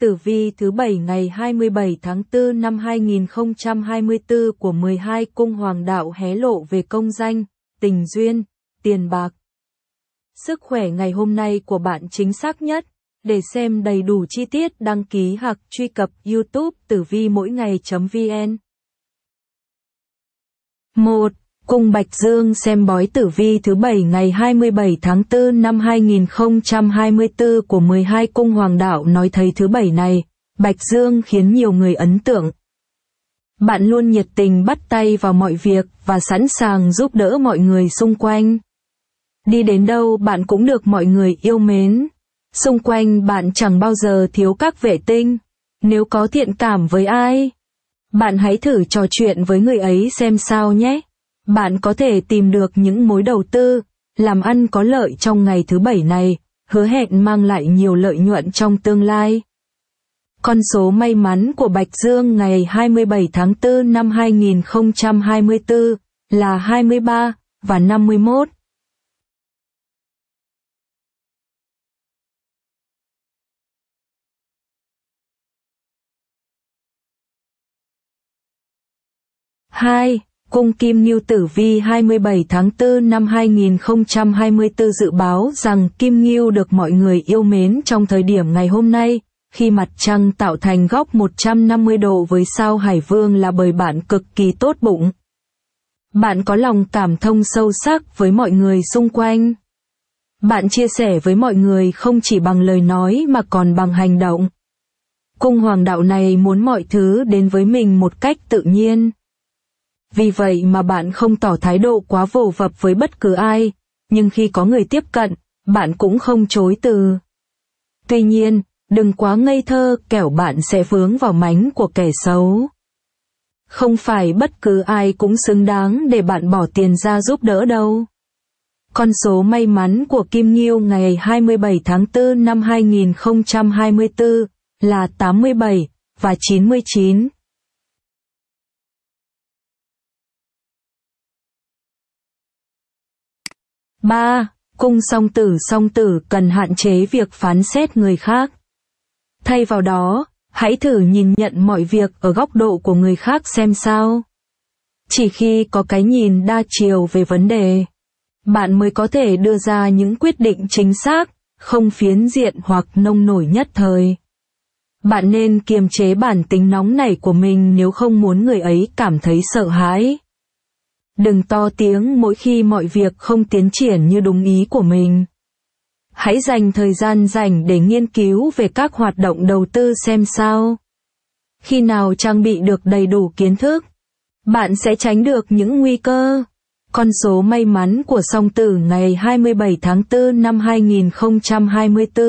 Tử vi thứ bảy ngày 27 tháng 4 năm 2024 của 12 cung hoàng đạo hé lộ về công danh, tình duyên, tiền bạc. Sức khỏe ngày hôm nay của bạn chính xác nhất. Để xem đầy đủ chi tiết đăng ký hoặc truy cập YouTube tử vi mỗi ngày.vn. 1. Cung Bạch Dương xem bói tử vi thứ bảy ngày 27 tháng 4 năm 2024 của 12 cung hoàng đạo nói thấy thứ bảy này, Bạch Dương khiến nhiều người ấn tượng. Bạn luôn nhiệt tình bắt tay vào mọi việc và sẵn sàng giúp đỡ mọi người xung quanh. Đi đến đâu bạn cũng được mọi người yêu mến. Xung quanh bạn chẳng bao giờ thiếu các vệ tinh. Nếu có thiện cảm với ai, bạn hãy thử trò chuyện với người ấy xem sao nhé. Bạn có thể tìm được những mối đầu tư, làm ăn có lợi trong ngày thứ bảy này, hứa hẹn mang lại nhiều lợi nhuận trong tương lai. Con số may mắn của Bạch Dương ngày 27 tháng 4 năm 2024 là 23 và 51. hai Cung Kim Ngưu Tử Vi 27 tháng 4 năm 2024 dự báo rằng Kim Ngưu được mọi người yêu mến trong thời điểm ngày hôm nay, khi mặt trăng tạo thành góc 150 độ với sao Hải Vương là bởi bạn cực kỳ tốt bụng. Bạn có lòng cảm thông sâu sắc với mọi người xung quanh. Bạn chia sẻ với mọi người không chỉ bằng lời nói mà còn bằng hành động. Cung hoàng đạo này muốn mọi thứ đến với mình một cách tự nhiên vì vậy mà bạn không tỏ thái độ quá vồ vập với bất cứ ai, nhưng khi có người tiếp cận, bạn cũng không chối từ. Tuy nhiên, đừng quá ngây thơ kẻo bạn sẽ vướng vào mánh của kẻ xấu. Không phải bất cứ ai cũng xứng đáng để bạn bỏ tiền ra giúp đỡ đâu. Con số may mắn của Kim Nghiêu ngày 27 tháng 4 năm 2024 là 87 và 99. 3. Cung song tử song tử cần hạn chế việc phán xét người khác. Thay vào đó, hãy thử nhìn nhận mọi việc ở góc độ của người khác xem sao. Chỉ khi có cái nhìn đa chiều về vấn đề, bạn mới có thể đưa ra những quyết định chính xác, không phiến diện hoặc nông nổi nhất thời. Bạn nên kiềm chế bản tính nóng nảy của mình nếu không muốn người ấy cảm thấy sợ hãi đừng to tiếng mỗi khi mọi việc không tiến triển như đúng ý của mình hãy dành thời gian dành để nghiên cứu về các hoạt động đầu tư xem sao khi nào trang bị được đầy đủ kiến thức bạn sẽ tránh được những nguy cơ con số may mắn của song tử ngày 27 tháng 4 năm 2024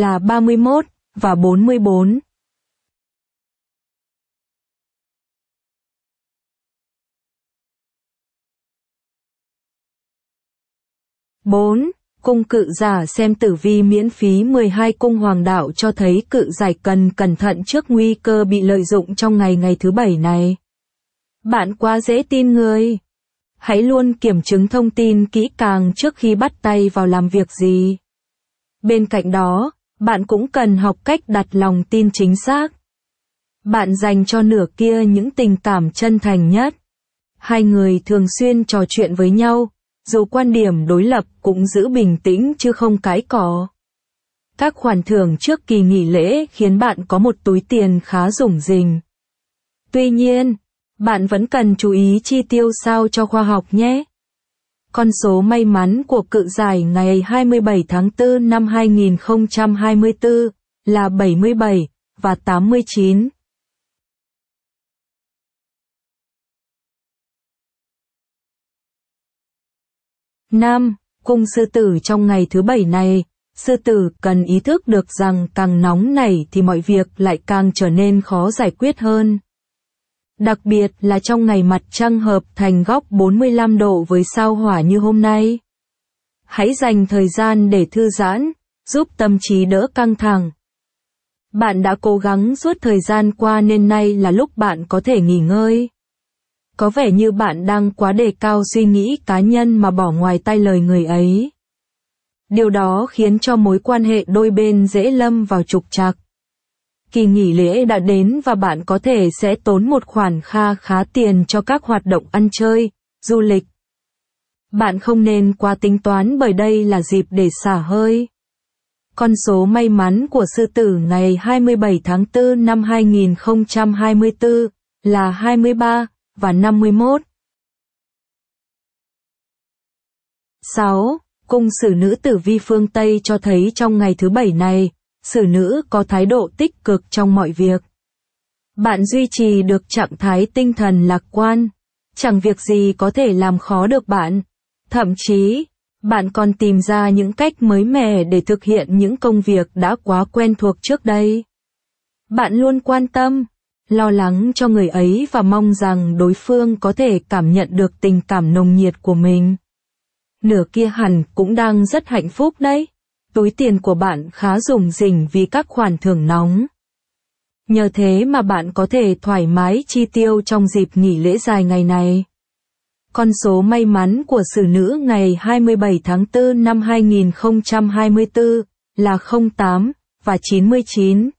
là 31 và 44. 4. Cung cự giả xem tử vi miễn phí 12 cung hoàng đạo cho thấy cự giải cần cẩn thận trước nguy cơ bị lợi dụng trong ngày ngày thứ bảy này. Bạn quá dễ tin người. Hãy luôn kiểm chứng thông tin kỹ càng trước khi bắt tay vào làm việc gì. Bên cạnh đó, bạn cũng cần học cách đặt lòng tin chính xác. Bạn dành cho nửa kia những tình cảm chân thành nhất. Hai người thường xuyên trò chuyện với nhau, dù quan điểm đối lập cũng giữ bình tĩnh chứ không cái cỏ. Các khoản thưởng trước kỳ nghỉ lễ khiến bạn có một túi tiền khá rủng rình. Tuy nhiên, bạn vẫn cần chú ý chi tiêu sao cho khoa học nhé. Con số may mắn của cự giải ngày 27 tháng 4 năm 2024 là 77 và 89. Nam, cung sư tử trong ngày thứ bảy này, sư tử cần ý thức được rằng càng nóng nảy thì mọi việc lại càng trở nên khó giải quyết hơn. Đặc biệt là trong ngày mặt trăng hợp thành góc 45 độ với sao hỏa như hôm nay. Hãy dành thời gian để thư giãn, giúp tâm trí đỡ căng thẳng. Bạn đã cố gắng suốt thời gian qua nên nay là lúc bạn có thể nghỉ ngơi có vẻ như bạn đang quá đề cao suy nghĩ cá nhân mà bỏ ngoài tay lời người ấy. Điều đó khiến cho mối quan hệ đôi bên dễ lâm vào trục trặc. Kỳ nghỉ lễ đã đến và bạn có thể sẽ tốn một khoản kha khá tiền cho các hoạt động ăn chơi, du lịch. Bạn không nên quá tính toán bởi đây là dịp để xả hơi. Con số may mắn của sư tử ngày 27 tháng 4 năm 2024 là 23 và 51. 6. Cung sử nữ tử vi phương Tây cho thấy trong ngày thứ bảy này, sử nữ có thái độ tích cực trong mọi việc. Bạn duy trì được trạng thái tinh thần lạc quan, chẳng việc gì có thể làm khó được bạn. Thậm chí, bạn còn tìm ra những cách mới mẻ để thực hiện những công việc đã quá quen thuộc trước đây. Bạn luôn quan tâm, lo lắng cho người ấy và mong rằng đối phương có thể cảm nhận được tình cảm nồng nhiệt của mình. Nửa kia hẳn cũng đang rất hạnh phúc đấy. Túi tiền của bạn khá rủng rỉnh vì các khoản thưởng nóng. Nhờ thế mà bạn có thể thoải mái chi tiêu trong dịp nghỉ lễ dài ngày này. Con số may mắn của xử nữ ngày 27 tháng 4 năm 2024 là 08 và 99.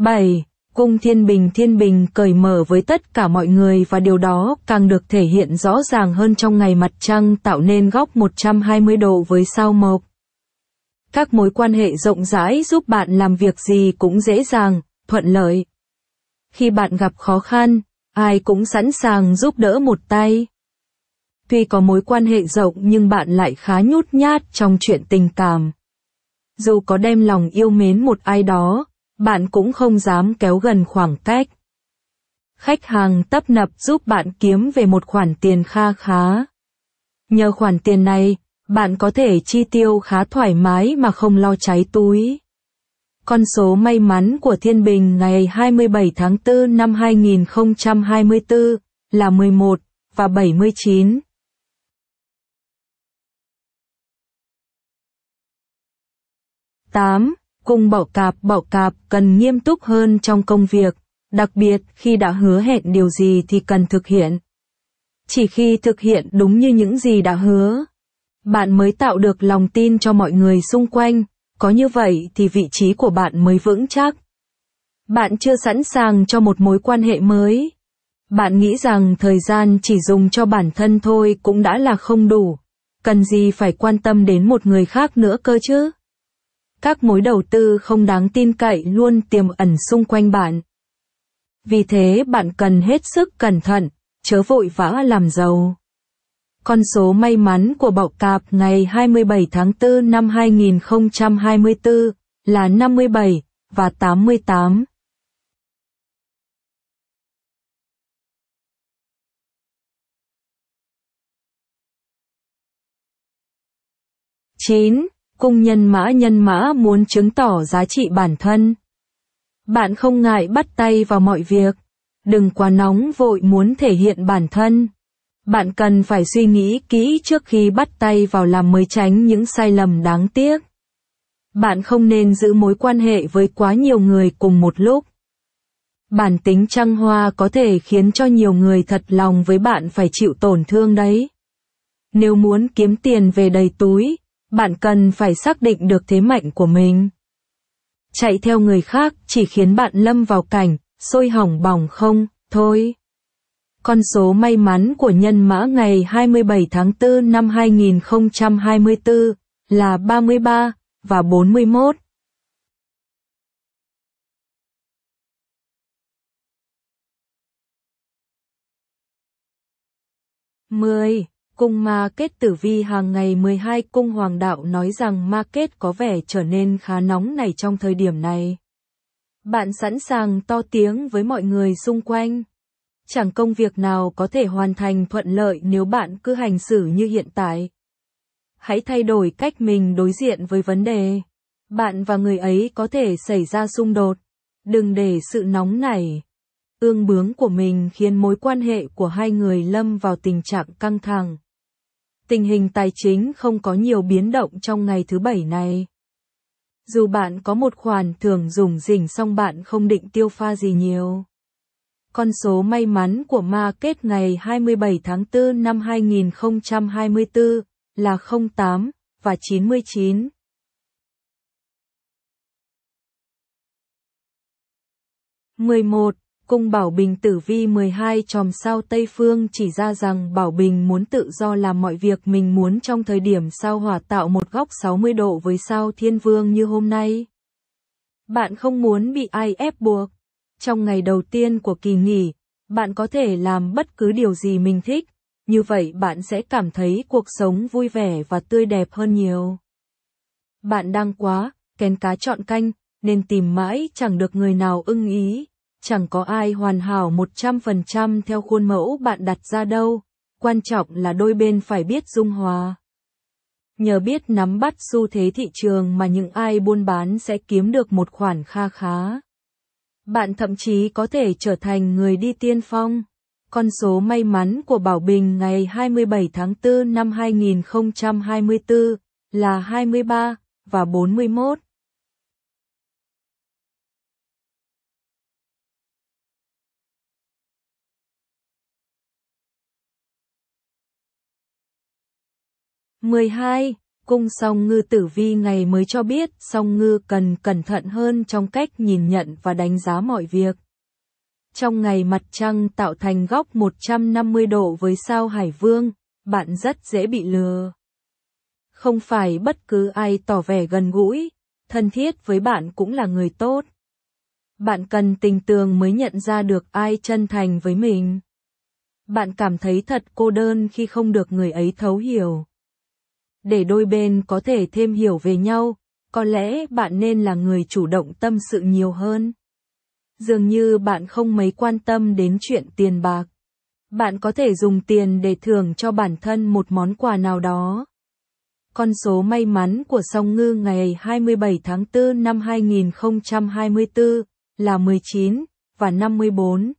7. Cung Thiên Bình Thiên Bình cởi mở với tất cả mọi người và điều đó càng được thể hiện rõ ràng hơn trong ngày mặt trăng tạo nên góc 120 độ với sao mộc. Các mối quan hệ rộng rãi giúp bạn làm việc gì cũng dễ dàng, thuận lợi. Khi bạn gặp khó khăn, ai cũng sẵn sàng giúp đỡ một tay. Tuy có mối quan hệ rộng nhưng bạn lại khá nhút nhát trong chuyện tình cảm. Dù có đem lòng yêu mến một ai đó, bạn cũng không dám kéo gần khoảng cách. Khách hàng tấp nập giúp bạn kiếm về một khoản tiền kha khá. Nhờ khoản tiền này, bạn có thể chi tiêu khá thoải mái mà không lo cháy túi. Con số may mắn của Thiên Bình ngày 27 tháng 4 năm 2024 là 11 và 79. tám Cùng bảo cạp bảo cạp cần nghiêm túc hơn trong công việc, đặc biệt khi đã hứa hẹn điều gì thì cần thực hiện. Chỉ khi thực hiện đúng như những gì đã hứa, bạn mới tạo được lòng tin cho mọi người xung quanh, có như vậy thì vị trí của bạn mới vững chắc. Bạn chưa sẵn sàng cho một mối quan hệ mới. Bạn nghĩ rằng thời gian chỉ dùng cho bản thân thôi cũng đã là không đủ, cần gì phải quan tâm đến một người khác nữa cơ chứ? các mối đầu tư không đáng tin cậy luôn tiềm ẩn xung quanh bạn. Vì thế bạn cần hết sức cẩn thận, chớ vội vã làm giàu. Con số may mắn của Bảo Cạp ngày 27 tháng 4 năm 2024 là 57 và 88. chín Cung nhân mã nhân mã muốn chứng tỏ giá trị bản thân. Bạn không ngại bắt tay vào mọi việc. Đừng quá nóng vội muốn thể hiện bản thân. Bạn cần phải suy nghĩ kỹ trước khi bắt tay vào làm mới tránh những sai lầm đáng tiếc. Bạn không nên giữ mối quan hệ với quá nhiều người cùng một lúc. Bản tính trăng hoa có thể khiến cho nhiều người thật lòng với bạn phải chịu tổn thương đấy. Nếu muốn kiếm tiền về đầy túi, bạn cần phải xác định được thế mạnh của mình. Chạy theo người khác chỉ khiến bạn lâm vào cảnh, sôi hỏng bỏng không, thôi. Con số may mắn của nhân mã ngày 27 tháng 4 năm 2024 là 33 và 41. Mười cung ma kết tử vi hàng ngày 12 cung hoàng đạo nói rằng ma kết có vẻ trở nên khá nóng này trong thời điểm này. Bạn sẵn sàng to tiếng với mọi người xung quanh. Chẳng công việc nào có thể hoàn thành thuận lợi nếu bạn cứ hành xử như hiện tại. Hãy thay đổi cách mình đối diện với vấn đề. Bạn và người ấy có thể xảy ra xung đột. Đừng để sự nóng nảy ương bướng của mình khiến mối quan hệ của hai người lâm vào tình trạng căng thẳng tình hình tài chính không có nhiều biến động trong ngày thứ bảy này. Dù bạn có một khoản thường dùng rỉnh xong bạn không định tiêu pha gì nhiều. Con số may mắn của market ngày 27 tháng 4 năm 2024 là 08 và 99. mười một Cung Bảo Bình Tử Vi 12 chòm sao Tây Phương chỉ ra rằng Bảo Bình muốn tự do làm mọi việc mình muốn trong thời điểm sao hỏa tạo một góc 60 độ với sao Thiên Vương như hôm nay. Bạn không muốn bị ai ép buộc. Trong ngày đầu tiên của kỳ nghỉ, bạn có thể làm bất cứ điều gì mình thích, như vậy bạn sẽ cảm thấy cuộc sống vui vẻ và tươi đẹp hơn nhiều. Bạn đang quá, kén cá chọn canh, nên tìm mãi chẳng được người nào ưng ý chẳng có ai hoàn hảo 100% theo khuôn mẫu bạn đặt ra đâu, quan trọng là đôi bên phải biết dung hòa. Nhờ biết nắm bắt xu thế thị trường mà những ai buôn bán sẽ kiếm được một khoản kha khá. Bạn thậm chí có thể trở thành người đi tiên phong. Con số may mắn của Bảo Bình ngày 27 tháng 4 năm 2024 là 23 và 41. 12. Cung song ngư tử vi ngày mới cho biết song ngư cần cẩn thận hơn trong cách nhìn nhận và đánh giá mọi việc. Trong ngày mặt trăng tạo thành góc 150 độ với sao Hải Vương, bạn rất dễ bị lừa. Không phải bất cứ ai tỏ vẻ gần gũi, thân thiết với bạn cũng là người tốt. Bạn cần tình tường mới nhận ra được ai chân thành với mình. Bạn cảm thấy thật cô đơn khi không được người ấy thấu hiểu. Để đôi bên có thể thêm hiểu về nhau, có lẽ bạn nên là người chủ động tâm sự nhiều hơn. Dường như bạn không mấy quan tâm đến chuyện tiền bạc. Bạn có thể dùng tiền để thưởng cho bản thân một món quà nào đó. Con số may mắn của Song Ngư ngày 27 tháng 4 năm 2024 là 19 và 54.